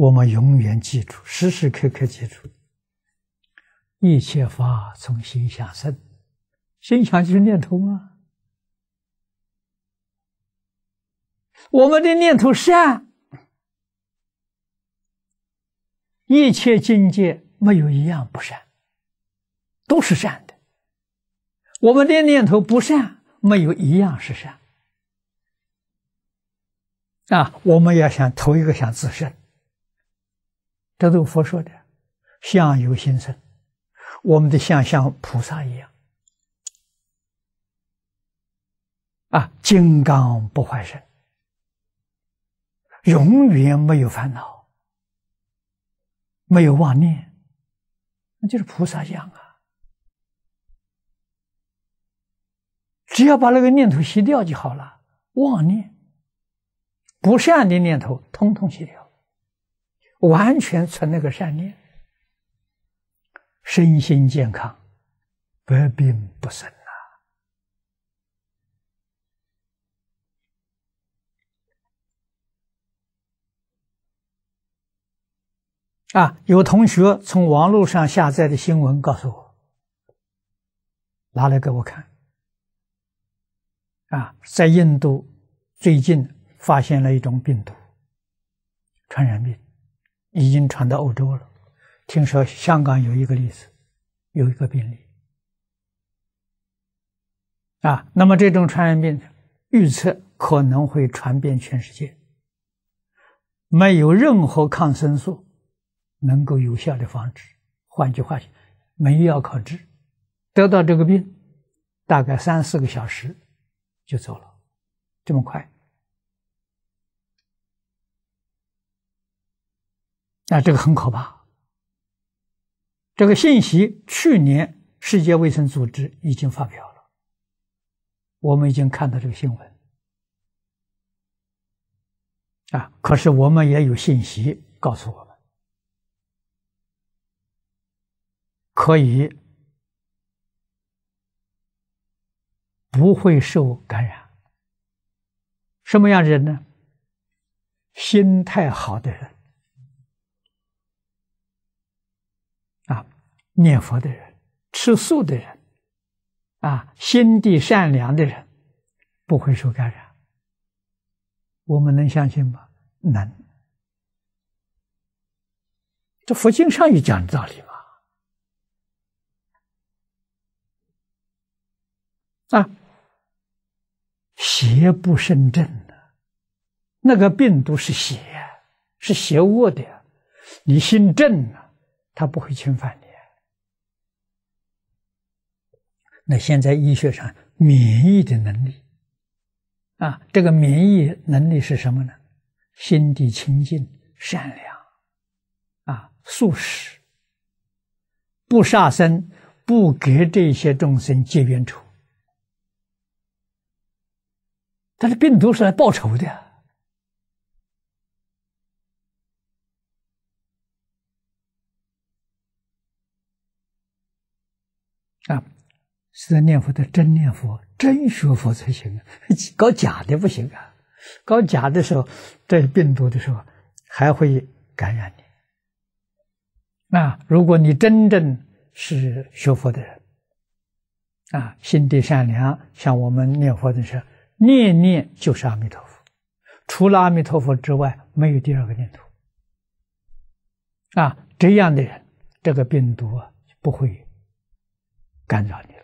我们永远记住，时时刻刻记住，一切法从心想生，心想就是念头吗？我们的念头善，一切境界没有一样不善，都是善的。我们的念头不善，没有一样是善。啊，我们要想头一个想自身。这都佛说的，相由心生，我们的相像菩萨一样，啊，金刚不坏身，永远没有烦恼，没有妄念，那就是菩萨相啊。只要把那个念头洗掉就好了，妄念、不善的念头，通通洗掉。完全存那个善念，身心健康，百病不生啊！啊，有同学从网络上下载的新闻告诉我，拿来给我看。啊，在印度最近发现了一种病毒，传染病。已经传到欧洲了，听说香港有一个例子，有一个病例，啊，那么这种传染病预测可能会传遍全世界，没有任何抗生素能够有效的防止，换句话，没药可治，得到这个病，大概三四个小时就走了，这么快。那这个很可怕。这个信息，去年世界卫生组织已经发表了，我们已经看到这个新闻。啊，可是我们也有信息告诉我们，可以不会受感染。什么样的人呢？心态好的人。念佛的人，吃素的人，啊，心地善良的人，不会受感染。我们能相信吗？能。这佛经上也讲道理嘛？啊，邪不胜正的，那个病毒是邪，是邪恶的，你心正呢，他不会侵犯你。那现在医学上免疫的能力，啊，这个免疫能力是什么呢？心地清净、善良，啊，素食，不杀生，不给这些众生结冤仇。但是病毒是来报仇的啊。是在念佛，的真念佛、真学佛才行啊！搞假的不行啊！搞假的时候，这病毒的时候还会感染你。那如果你真正是学佛的人，啊，心地善良，像我们念佛的时候，念念就是阿弥陀佛，除了阿弥陀佛之外，没有第二个念头。啊，这样的人，这个病毒啊不会干扰你。